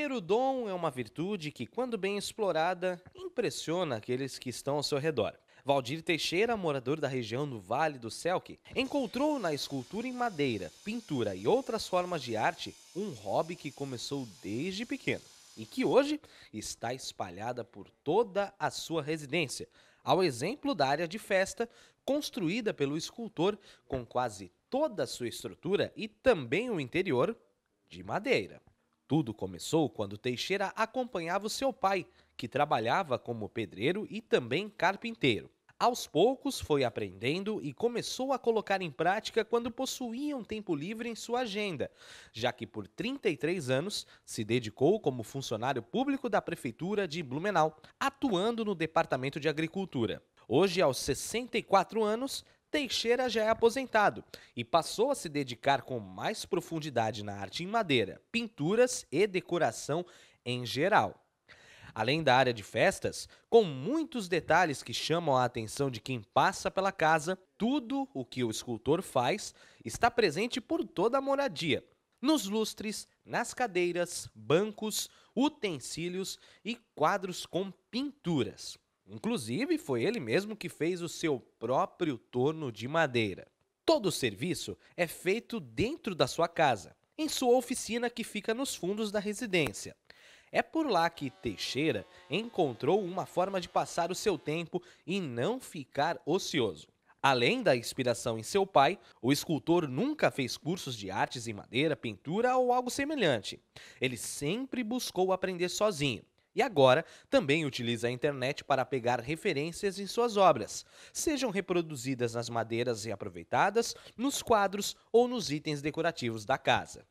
Ter o dom é uma virtude que, quando bem explorada, impressiona aqueles que estão ao seu redor. Valdir Teixeira, morador da região do Vale do Selk, encontrou na escultura em madeira, pintura e outras formas de arte um hobby que começou desde pequeno e que hoje está espalhada por toda a sua residência, ao exemplo da área de festa construída pelo escultor com quase toda a sua estrutura e também o interior de madeira. Tudo começou quando Teixeira acompanhava o seu pai, que trabalhava como pedreiro e também carpinteiro. Aos poucos foi aprendendo e começou a colocar em prática quando possuía um tempo livre em sua agenda, já que por 33 anos se dedicou como funcionário público da Prefeitura de Blumenau, atuando no Departamento de Agricultura. Hoje, aos 64 anos, Teixeira já é aposentado e passou a se dedicar com mais profundidade na arte em madeira, pinturas e decoração em geral. Além da área de festas, com muitos detalhes que chamam a atenção de quem passa pela casa, tudo o que o escultor faz está presente por toda a moradia, nos lustres, nas cadeiras, bancos, utensílios e quadros com pinturas. Inclusive, foi ele mesmo que fez o seu próprio torno de madeira. Todo o serviço é feito dentro da sua casa, em sua oficina que fica nos fundos da residência. É por lá que Teixeira encontrou uma forma de passar o seu tempo e não ficar ocioso. Além da inspiração em seu pai, o escultor nunca fez cursos de artes em madeira, pintura ou algo semelhante. Ele sempre buscou aprender sozinho. E agora também utiliza a internet para pegar referências em suas obras, sejam reproduzidas nas madeiras reaproveitadas, nos quadros ou nos itens decorativos da casa.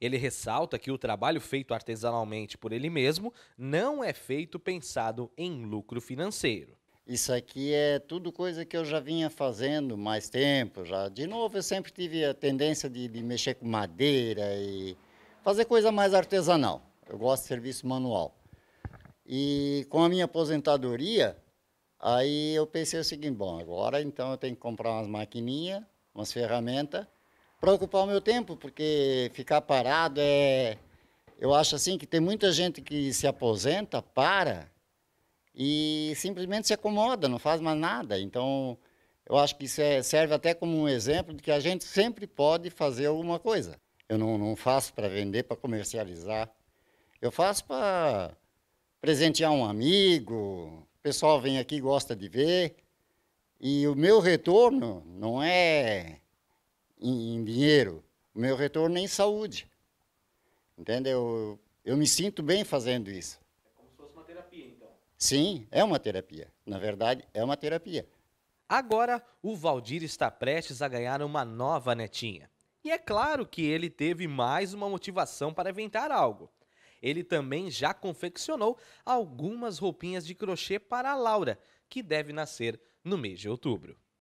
Ele ressalta que o trabalho feito artesanalmente por ele mesmo não é feito pensado em lucro financeiro. Isso aqui é tudo coisa que eu já vinha fazendo mais tempo. Já de novo eu sempre tive a tendência de, de mexer com madeira e fazer coisa mais artesanal. Eu gosto de serviço manual. E com a minha aposentadoria, aí eu pensei o seguinte, bom, agora então eu tenho que comprar umas maquininhas, umas ferramentas, para ocupar o meu tempo, porque ficar parado é... Eu acho assim que tem muita gente que se aposenta, para, e simplesmente se acomoda, não faz mais nada. Então, eu acho que isso é, serve até como um exemplo de que a gente sempre pode fazer alguma coisa. Eu não, não faço para vender, para comercializar. Eu faço para presentear um amigo, o pessoal vem aqui gosta de ver. E o meu retorno não é em, em dinheiro, o meu retorno é em saúde. Entendeu? Eu, eu me sinto bem fazendo isso. É como se fosse uma terapia, então. Sim, é uma terapia. Na verdade, é uma terapia. Agora, o Valdir está prestes a ganhar uma nova netinha. E é claro que ele teve mais uma motivação para inventar algo. Ele também já confeccionou algumas roupinhas de crochê para a Laura, que deve nascer no mês de outubro.